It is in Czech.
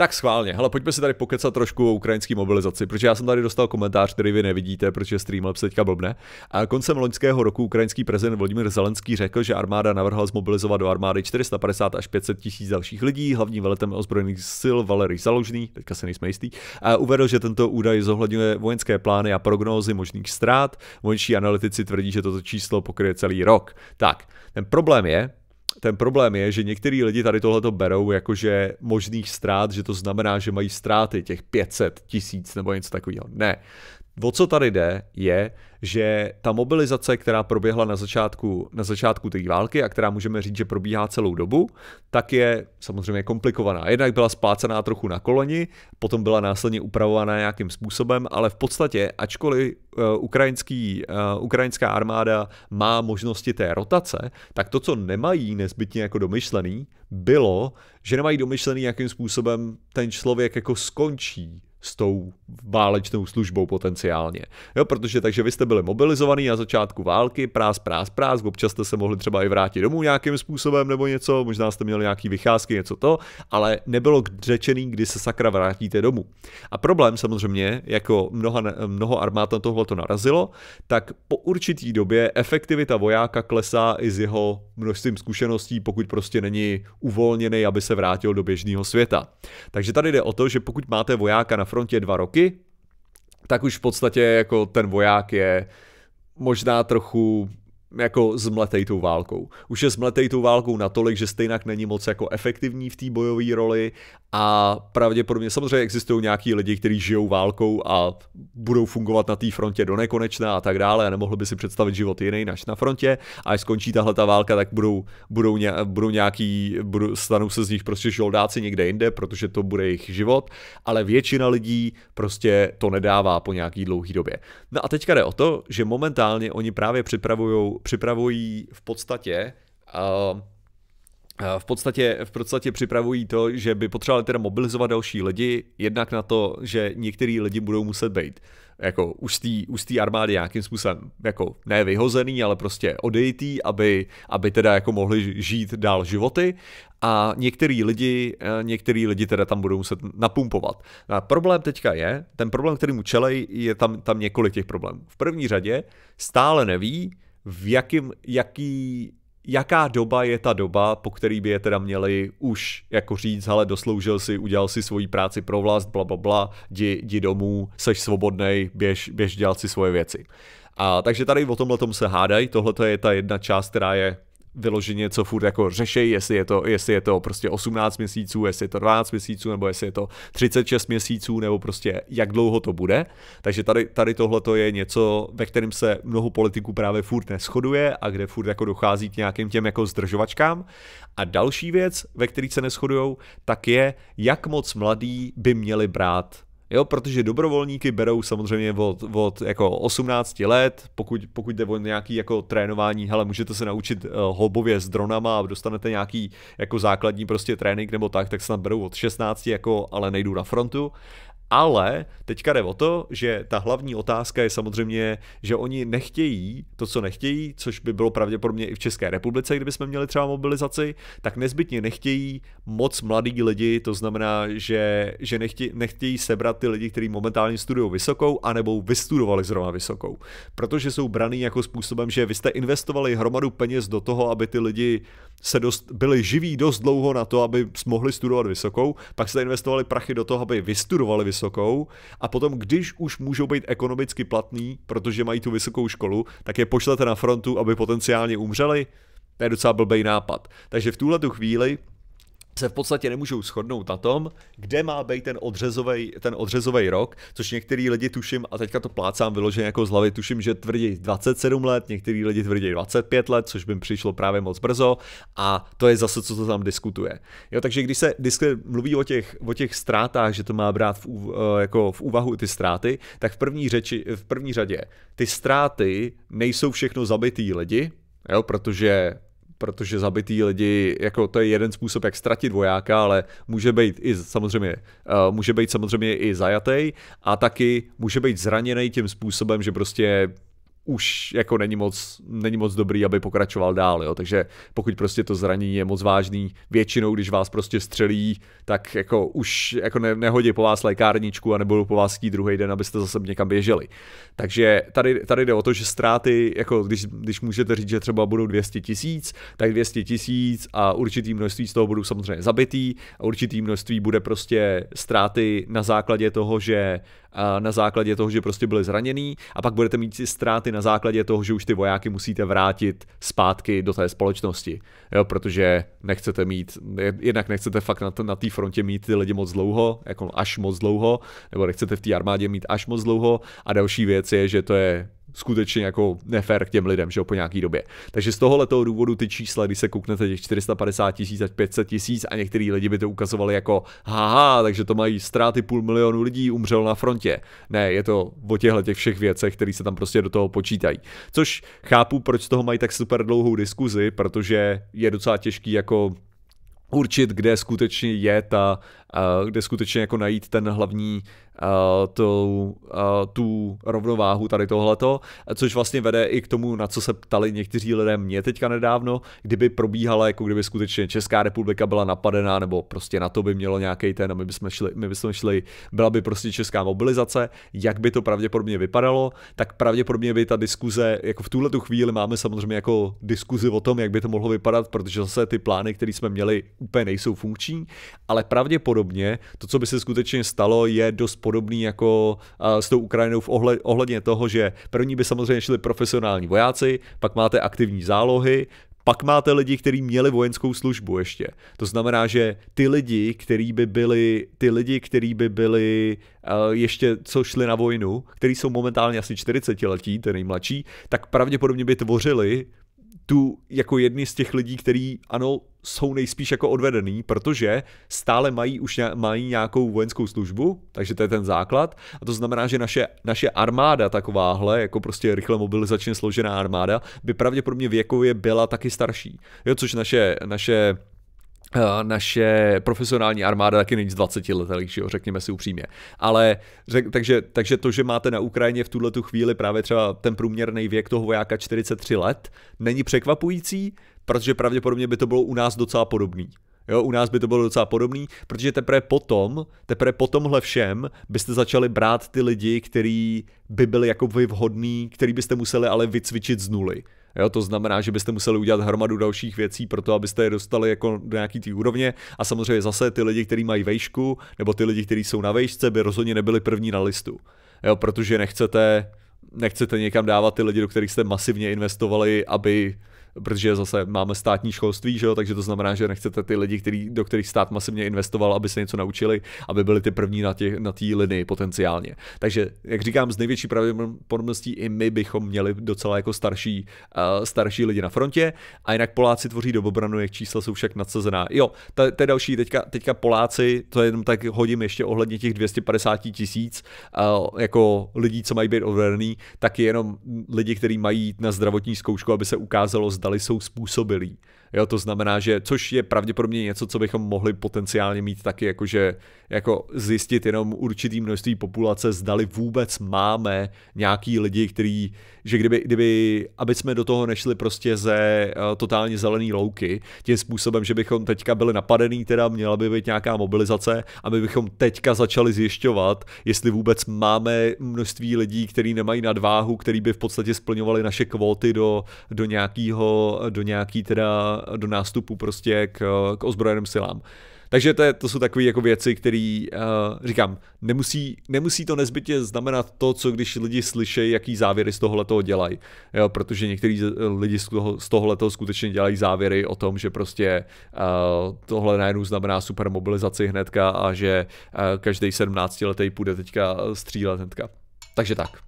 Tak schválně, Ale pojďme si tady pokecat trošku o ukrajinské mobilizaci, protože já jsem tady dostal komentář, který vy nevidíte, protože Streamlabs teďka blbne. A koncem loňského roku ukrajinský prezident Vladimir Zelenský řekl, že armáda navrhla zmobilizovat do armády 450 až 500 tisíc dalších lidí, hlavním veletem ozbrojených sil Valery Založný, teďka se nejsme jistý, a uvedl, že tento údaj zohledňuje vojenské plány a prognózy možných ztrát. Vojenští analytici tvrdí, že toto číslo pokryje celý rok. Tak, ten problém je, ten problém je, že některý lidi tady tohleto berou jakože možných ztrát, že to znamená, že mají ztráty těch 500 tisíc nebo něco takového. Ne. O co tady jde, je, že ta mobilizace, která proběhla na začátku, na začátku té války a která můžeme říct, že probíhá celou dobu, tak je samozřejmě komplikovaná. Jednak byla splácená trochu na koloni, potom byla následně upravovaná nějakým způsobem, ale v podstatě, ačkoliv eh, ukrajinský, eh, ukrajinská armáda má možnosti té rotace, tak to, co nemají nezbytně jako domyšlený, bylo, že nemají domyšlený, jakým způsobem ten člověk jako skončí s tou válečnou službou potenciálně. Jo, protože takže vy jste byli mobilizovaný na začátku války, prás, prás, prás, občas jste se mohli třeba i vrátit domů nějakým způsobem nebo něco, možná jste měli nějaký vycházky, něco to, ale nebylo řečený, kdy se sakra vrátíte domů. A problém samozřejmě, jako mnoha, mnoho armád na tohle to narazilo, tak po určitý době efektivita vojáka klesá i z jeho množstvím zkušeností, pokud prostě není uvolněný, aby se vrátil do běžného světa. Takže tady jde o to, že pokud máte vojáka na frontě dva roky, tak už v podstatě jako ten voják je možná trochu jako zmletej tou válkou. Už je zmletej tou válkou natolik, že stejně není moc jako efektivní v té bojové roli a pravděpodobně samozřejmě existují nějaký lidi, kteří žijou válkou a budou fungovat na té frontě do nekonečna a tak dále a nemohli by si představit život jiný než na frontě a až skončí tahle ta válka, tak budou, budou, ně, budou nějaký, budou, stanou se z nich prostě žoldáci někde jinde, protože to bude jejich život, ale většina lidí prostě to nedává po nějaký dlouhý době. No a teďka jde o to, že momentálně oni právě připravují připravují v podstatě uh, v podstatě, v podstatě připravují to, že by potřebovali teda mobilizovat další lidi, jednak na to, že některý lidi budou muset být jako už z té už z armády nějakým způsobem jako ne vyhozený, ale prostě odejtý, aby, aby teda jako mohli žít dál životy a některý lidi, e, některý lidi teda tam budou muset napumpovat. A problém teďka je, ten problém, který mu čelej, je tam, tam několik těch problémů. V první řadě stále neví, v jakým, jaký, jaká doba je ta doba, po který by je teda měli už jako říct, ale dosloužil si, udělal si svoji práci pro vlast, bla, bla, bla, jdi, jdi domů, seš svobodný, běž, běž dělat si svoje věci. A takže tady o tomhle tom se hádají, tohle je ta jedna část, která je vyloženě, co furt jako řešejí, jestli je, to, jestli je to prostě 18 měsíců, jestli je to 12 měsíců, nebo jestli je to 36 měsíců, nebo prostě jak dlouho to bude. Takže tady, tady tohle je něco, ve kterém se mnoho politiků právě furt neschoduje a kde furt jako dochází k nějakým těm jako zdržovačkám. A další věc, ve které se neschodují, tak je, jak moc mladí by měli brát Jo, protože dobrovolníky berou samozřejmě od, od jako 18 let, pokud, pokud jde o nějaký jako trénování, hele, můžete se naučit uh, eh, hobově s dronama a dostanete nějaký jako základní prostě trénink nebo tak, tak snad berou od 16 jako, ale nejdou na frontu. Ale teďka jde o to, že ta hlavní otázka je samozřejmě, že oni nechtějí to, co nechtějí, což by bylo pravděpodobně i v České republice, kdyby jsme měli třeba mobilizaci, tak nezbytně nechtějí moc mladí lidi, to znamená, že, že nechtějí, nechtějí sebrat ty lidi, kteří momentálně studují vysokou, anebo vystudovali zrovna vysokou. Protože jsou braný jako způsobem, že vy jste investovali hromadu peněz do toho, aby ty lidi se dost, byli živí dost dlouho na to, aby mohli studovat vysokou, pak jste investovali prachy do toho, aby vystudovali vysokou vysokou a potom, když už můžou být ekonomicky platný, protože mají tu vysokou školu, tak je pošlete na frontu, aby potenciálně umřeli? To je docela blbý nápad. Takže v tuhle tu chvíli se v podstatě nemůžou shodnout na tom, kde má být ten odřezový ten odřezovej rok, což některý lidi tuším, a teďka to plácám vyloženě jako z hlavy, tuším, že tvrdí 27 let, některý lidi tvrdí 25 let, což by přišlo právě moc brzo a to je zase, co to tam diskutuje. Jo, takže když se diskle mluví o těch, o těch ztrátách, že to má brát v, eh, jako v úvahu ty ztráty, tak v první, řeči, v první řadě ty ztráty nejsou všechno zabitý lidi, jo, protože protože zabitý lidi, jako to je jeden způsob, jak ztratit vojáka, ale může být i samozřejmě, uh, může být samozřejmě i zajatý a taky může být zraněný tím způsobem, že prostě už jako není moc, není moc dobrý, aby pokračoval dál, jo. Takže pokud prostě to zranění je moc vážný, většinou, když vás prostě střelí, tak jako už jako ne, nehodí po vás lékárničku a nebudou po vás chtít druhý den, abyste zase někam běželi. Takže tady, tady jde o to, že ztráty, jako když, když můžete říct, že třeba budou 200 tisíc, tak 200 tisíc a určitý množství z toho budou samozřejmě zabitý a určitý množství bude prostě ztráty na základě toho, že na základě toho, že prostě byli zraněný a pak budete mít ty ztráty na na základě toho, že už ty vojáky musíte vrátit zpátky do té společnosti, jo, protože nechcete mít, jednak nechcete fakt na, na té frontě mít ty lidi moc dlouho, jako až moc dlouho, nebo nechcete v té armádě mít až moc dlouho a další věc je, že to je skutečně jako nefér k těm lidem, že jo, po nějaký době. Takže z tohohle toho důvodu ty čísla, když se kouknete těch 450 tisíc až 500 tisíc a některý lidi by to ukazovali jako haha, takže to mají ztráty půl milionu lidí, umřel na frontě. Ne, je to o těchto těch všech věcech, které se tam prostě do toho počítají. Což chápu, proč z toho mají tak super dlouhou diskuzi, protože je docela těžký jako určit, kde skutečně je ta, eh, kde skutečně jako najít ten hlavní Eh, tu, eh, tu rovnováhu tady tohleto, což vlastně vede i k tomu, na co se ptali někteří lidé mě teďka nedávno, kdyby probíhala, jako kdyby skutečně Česká republika byla napadená, nebo prostě na to by mělo nějaký ten, a my bychom šli, my bychom šli, byla by prostě česká mobilizace, jak by to pravděpodobně vypadalo, tak pravděpodobně by ta diskuze, jako v tuhle tu chvíli máme samozřejmě jako diskuzi o tom, jak by to mohlo vypadat, protože zase ty plány, které jsme měli, úplně nejsou funkční, ale pravděpodobně to, co by se skutečně stalo, je dost podobný jako s tou Ukrajinou v ohled, ohledně toho, že první by samozřejmě šli profesionální vojáci, pak máte aktivní zálohy, pak máte lidi, kteří měli vojenskou službu ještě. To znamená, že ty lidi, kteří by byli, ty lidi, kteří by byli uh, ještě co šli na vojnu, kteří jsou momentálně asi 40 letí, ten nejmladší, tak pravděpodobně by tvořili tu jako jedny z těch lidí, který ano, jsou nejspíš jako odvedený, protože stále mají už ně, mají nějakou vojenskou službu, takže to je ten základ. A to znamená, že naše, naše armáda takováhle, jako prostě rychle mobilizačně složená armáda, by pravděpodobně věkově byla taky starší. Jo, což naše, naše eh, naše profesionální armáda taky není z 20 let, že jo, řekněme si upřímně. Ale řek, takže, takže to, že máte na Ukrajině v tuhle tu chvíli právě třeba ten průměrný věk toho vojáka 43 let, není překvapující, protože pravděpodobně by to bylo u nás docela podobný. Jo, u nás by to bylo docela podobný, protože teprve potom, teprve po tomhle všem byste začali brát ty lidi, který by byli jako vy vhodný, který byste museli ale vycvičit z nuly. Jo, to znamená, že byste museli udělat hromadu dalších věcí pro to, abyste je dostali jako do nějaký té úrovně a samozřejmě zase ty lidi, kteří mají vejšku, nebo ty lidi, kteří jsou na vejšce, by rozhodně nebyli první na listu. Jo, protože nechcete, nechcete někam dávat ty lidi, do kterých jste masivně investovali, aby protože zase máme státní školství, že jo, takže to znamená, že nechcete ty lidi, který, do kterých stát masivně investoval, aby se něco naučili, aby byli ty první na té na linii potenciálně. Takže, jak říkám, z největší pravděpodobností i my bychom měli docela jako starší, uh, starší lidi na frontě. A jinak Poláci tvoří dobobranu, jak čísla jsou však nadsazená. Jo, to je další, teďka, teďka Poláci, to jenom tak hodím ještě ohledně těch 250 tisíc uh, jako lidí, co mají být odvedený, tak je jenom lidi, kteří mají na zdravotní zkoušku, aby se ukázalo, zda Itali jsou způsobilí. Jo, to znamená, že což je pravděpodobně něco, co bychom mohli potenciálně mít taky, jakože jako zjistit jenom určitý množství populace, zdali vůbec máme nějaký lidi, který, že kdyby, kdyby, aby jsme do toho nešli prostě ze eh, totálně zelený louky, tím způsobem, že bychom teďka byli napadený, teda měla by být nějaká mobilizace, aby bychom teďka začali zjišťovat, jestli vůbec máme množství lidí, který nemají nadváhu, který by v podstatě splňovali naše kvóty do, do nějakého, do nějaký teda do nástupu prostě k, k ozbrojeným silám. Takže to, je, to jsou takové jako věci, které, uh, říkám, nemusí, nemusí to nezbytně znamenat to, co když lidi slyšejí, jaký závěry z tohohle dělají. Jo, protože některý lidi z, toho, z tohohle skutečně dělají závěry o tom, že prostě uh, tohle najednou znamená super mobilizaci hnedka a že uh, každý 17 letý půjde teďka střílet hnedka. Takže tak.